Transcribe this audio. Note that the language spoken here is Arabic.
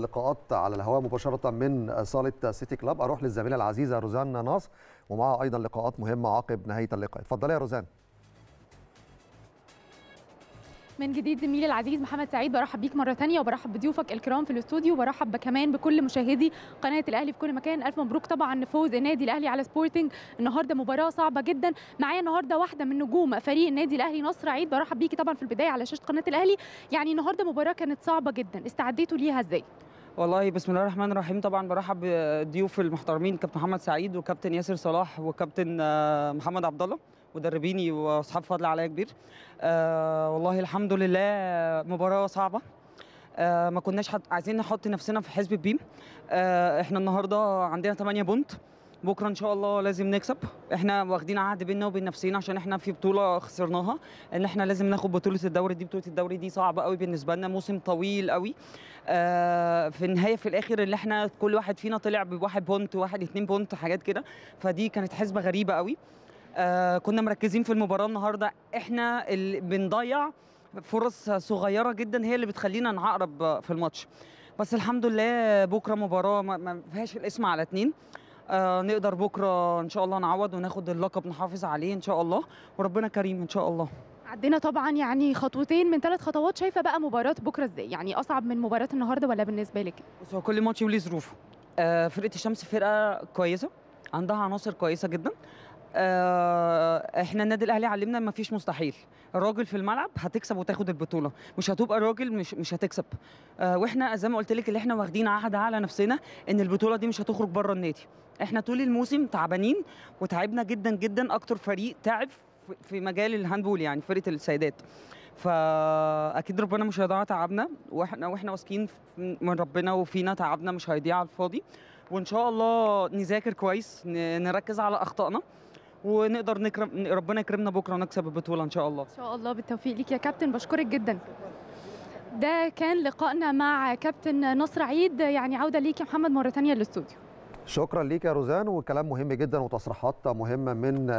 لقاءات على الهواء مباشرة من صالة سيتي كلاب أروح للزميلة العزيزة روزان ناص ومعها أيضا لقاءات مهمة عقب نهاية اللقاء اتفضلي يا روزان من جديد زميلي العزيز محمد سعيد برحب بيك مره ثانيه وبرحب بضيوفك الكرام في الاستوديو وبرحب كمان بكل مشاهدي قناه الاهلي في كل مكان الف مبروك طبعا لفوز النادي الاهلي على سبورتنج النهارده مباراه صعبه جدا معايا النهارده واحده من نجوم فريق النادي الاهلي نصر عيد برحب بيكي طبعا في البدايه على شاشه قناه الاهلي يعني النهارده مباراه كانت صعبه جدا استعديتوا ليها ازاي والله بسم الله الرحمن الرحيم طبعا برحب بضيوف المحترمين كابتن محمد سعيد وكابتن ياسر صلاح وكابتن آه، محمد عبد الله مدربيني واصحاب فضل عليا كبير آه، والله الحمد لله مباراه صعبه آه، ما كناش عايزين نحط نفسنا في حزب البيم احنا النهارده عندنا 8 بونت بكره ان شاء الله لازم نكسب احنا واخدين عهد بينا وبين نفسينا عشان احنا في بطوله خسرناها ان احنا لازم ناخد بطوله الدوري دي بطوله الدوري دي صعبه قوي بالنسبه لنا موسم طويل قوي آه في النهايه في الاخر اللي احنا كل واحد فينا طلع بواحد بونت واحد اتنين بونت حاجات كده فدي كانت حسبه غريبه قوي آه كنا مركزين في المباراه النهارده احنا اللي بنضيع فرص صغيره جدا هي اللي بتخلينا نعقرب في الماتش بس الحمد لله بكره مباراه ما فيهاش الاسم على اتنين آه، نقدر بكره ان شاء الله نعوض وناخد اللقب نحافظ عليه ان شاء الله وربنا كريم ان شاء الله عدينا طبعا يعني خطوتين من ثلاث خطوات شايفه بقى مباراه بكره ازاي يعني اصعب من مباراه النهارده ولا بالنسبه لك بص هو كل ماتش وليه ظروفه آه، فرقه الشمس فرقه كويسه عندها عناصر كويسه جدا آه، احنا النادي الاهلي علمنا ما فيش مستحيل الراجل في الملعب هتكسب وتاخد البطوله مش هتبقى راجل مش مش هتكسب آه واحنا زي ما قلت لك اللي احنا واخدين عهد على نفسنا ان البطوله دي مش هتخرج بره النادي احنا طول الموسم تعبانين وتعبنا جدا جدا اكتر فريق تعب في مجال الهاندبول يعني فرقه السيدات فاكيد ربنا مش هيضيع تعبنا واحنا واحنا واثقين من ربنا وفينا تعبنا مش هيضيع على الفاضي وان شاء الله نذاكر كويس نركز على اخطائنا ونقدر نكرم ربنا يكرمنا بكره ونكسب البطوله ان شاء الله ان شاء الله بالتوفيق ليك يا كابتن بشكرك جدا ده كان لقائنا مع كابتن نصر عيد يعني عوده ليك يا محمد مره ثانيه للاستوديو شكرا ليك يا روزان وكلام مهم جدا وتصريحات مهمه من